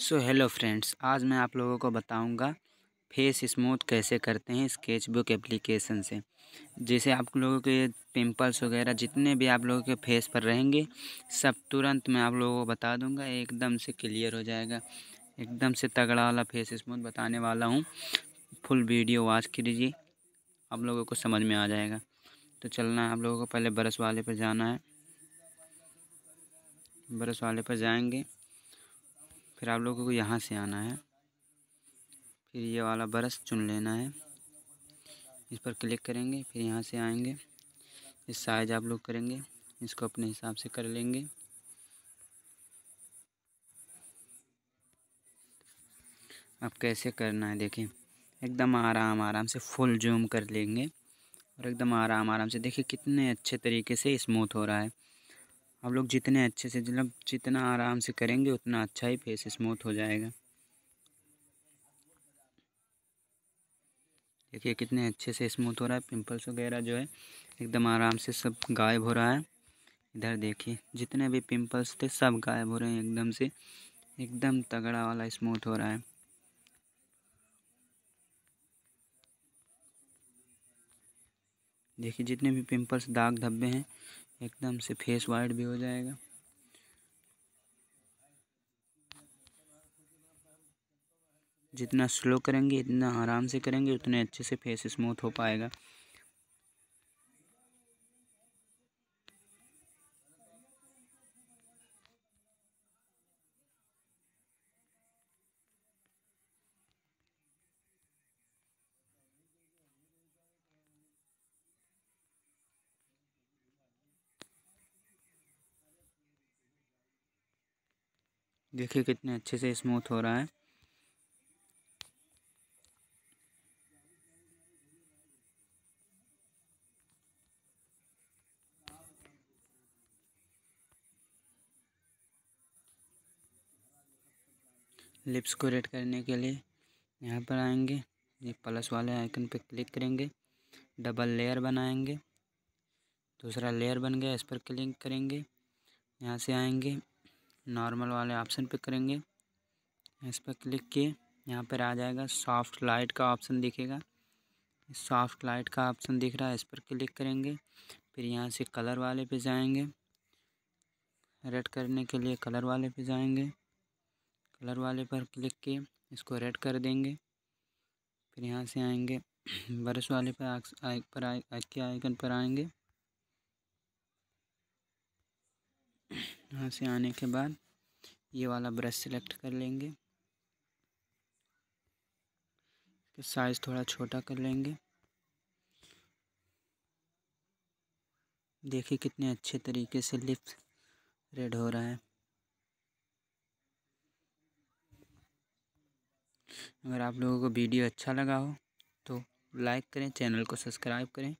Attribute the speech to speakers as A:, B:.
A: so hello friends आज मैं आप लोगों को बताऊंगा फेस स्मूथ कैसे करते हैं स्केच बुक एप्लीकेशन से जैसे आप लोगों के पिंपल्स वगैरह जितने भी आप लोगों के फेस पर रहेंगे सब तुरंत मैं आप लोगों को बता दूंगा एकदम से क्लियर हो जाएगा एकदम से तगड़ा वाला फेस स्मूथ बताने वाला हूँ फुल वीडियो वॉच कीजिए आप लोगों को समझ में आ जाएगा तो चलना है आप लोगों को पहले बरस वाले पर जाना है बरस वाले पर जाएंगे फिर आप लोगों को यहाँ से आना है फिर ये वाला ब्रश चुन लेना है इस पर क्लिक करेंगे फिर यहाँ से आएंगे इस साइज आप लोग करेंगे इसको अपने हिसाब से कर लेंगे अब कैसे करना है देखें एकदम आराम आराम से फुल जूम कर लेंगे और एकदम आराम आराम से देखिए कितने अच्छे तरीके से स्मूथ हो रहा है आप लोग जितने अच्छे से मतलब जितना आराम से करेंगे उतना अच्छा ही फेस स्मूथ हो जाएगा देखिए कितने अच्छे से स्मूथ हो रहा है पिंपल्स वगैरह जो है एकदम आराम से सब गायब हो रहा है इधर देखिए जितने भी पिंपल्स थे सब गायब हो रहे हैं एकदम से एकदम तगड़ा वाला स्मूथ हो रहा है देखिए जितने भी पिंपल्स दाग धब्बे हैं एकदम से फेस वाइट भी हो जाएगा जितना स्लो करेंगे इतना आराम से करेंगे उतने अच्छे से फेस स्मूथ हो पाएगा देखिए कितने अच्छे से स्मूथ हो रहा है लिप्स को रेड करने के लिए यहाँ पर आएंगे ये प्लस वाले आइकन पर क्लिक करेंगे डबल लेयर बनाएंगे दूसरा लेयर बन गया इस पर क्लिक करेंगे यहाँ से आएंगे नॉर्मल वाले ऑप्शन पे करेंगे इस पर क्लिक किए यहाँ पर आ जाएगा सॉफ्ट लाइट का ऑप्शन दिखेगा सॉफ्ट लाइट का ऑप्शन दिख रहा है इस पर क्लिक करेंगे फिर यहाँ से कलर वाले पे जाएंगे रेड करने के लिए कलर वाले पे जाएंगे कलर वाले पर क्लिक किए इसको रेड कर देंगे फिर यहाँ से आएंगे ब्रश वाले पर आग, आग पर आग, आग के आइकन पर आएंगे यहाँ से आने के बाद ये वाला ब्रश सेलेक्ट कर लेंगे साइज़ थोड़ा छोटा कर लेंगे देखिए कितने अच्छे तरीके से लिप्स रेड हो रहा है अगर आप लोगों को वीडियो अच्छा लगा हो तो लाइक करें चैनल को सब्सक्राइब करें